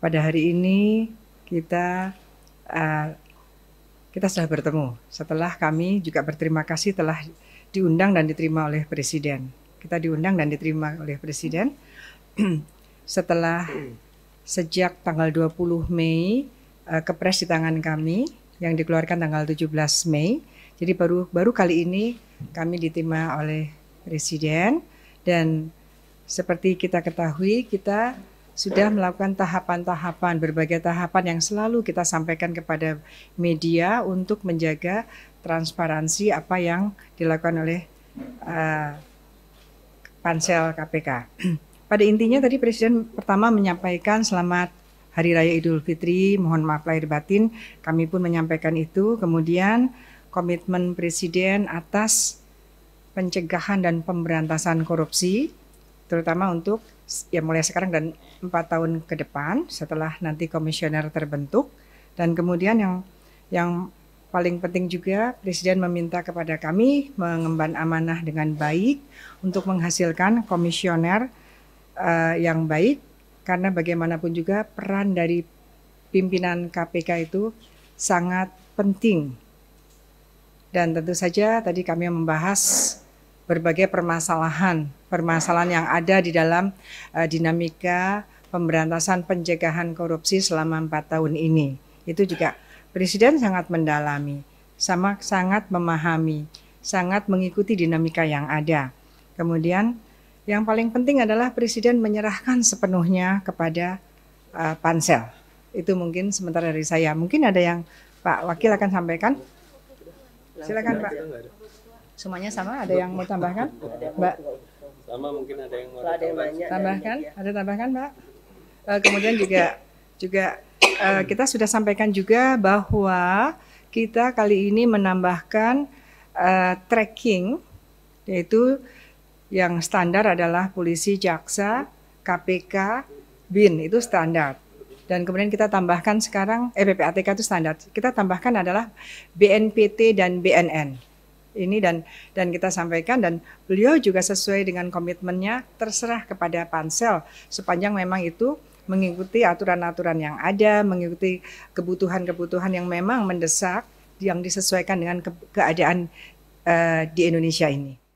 pada hari ini kita uh, kita sudah bertemu setelah kami juga berterima kasih telah diundang dan diterima oleh presiden. Kita diundang dan diterima oleh presiden setelah sejak tanggal 20 Mei uh, kepres di tangan kami yang dikeluarkan tanggal 17 Mei. Jadi baru baru kali ini kami diterima oleh presiden dan seperti kita ketahui kita sudah melakukan tahapan-tahapan, berbagai tahapan yang selalu kita sampaikan kepada media untuk menjaga transparansi apa yang dilakukan oleh uh, pansel KPK. Pada intinya tadi Presiden pertama menyampaikan selamat Hari Raya Idul Fitri, mohon maaf lahir batin, kami pun menyampaikan itu. Kemudian komitmen Presiden atas pencegahan dan pemberantasan korupsi, terutama untuk ya mulai sekarang dan empat tahun ke depan setelah nanti komisioner terbentuk dan kemudian yang yang paling penting juga Presiden meminta kepada kami mengemban amanah dengan baik untuk menghasilkan komisioner uh, yang baik karena bagaimanapun juga peran dari pimpinan KPK itu sangat penting dan tentu saja tadi kami membahas berbagai permasalahan permasalahan yang ada di dalam uh, dinamika pemberantasan pencegahan korupsi selama empat tahun ini. Itu juga Presiden sangat mendalami, sama sangat memahami, sangat mengikuti dinamika yang ada. Kemudian yang paling penting adalah Presiden menyerahkan sepenuhnya kepada uh, pansel. Itu mungkin sementara dari saya. Mungkin ada yang Pak Wakil akan sampaikan. Silakan Pak. Semuanya sama, ada yang mau tambahkan? Mbak sama mungkin ada yang mau ada banyak tambahkan ya. ada tambahkan mbak uh, kemudian juga juga uh, kita sudah sampaikan juga bahwa kita kali ini menambahkan uh, tracking yaitu yang standar adalah polisi, jaksa, KPK, BIN itu standar. Dan kemudian kita tambahkan sekarang eh, PPATK itu standar. Kita tambahkan adalah BNPT dan BNN ini dan dan kita sampaikan dan beliau juga sesuai dengan komitmennya terserah kepada pansel sepanjang memang itu mengikuti aturan-aturan yang ada, mengikuti kebutuhan-kebutuhan yang memang mendesak yang disesuaikan dengan ke keadaan uh, di Indonesia ini.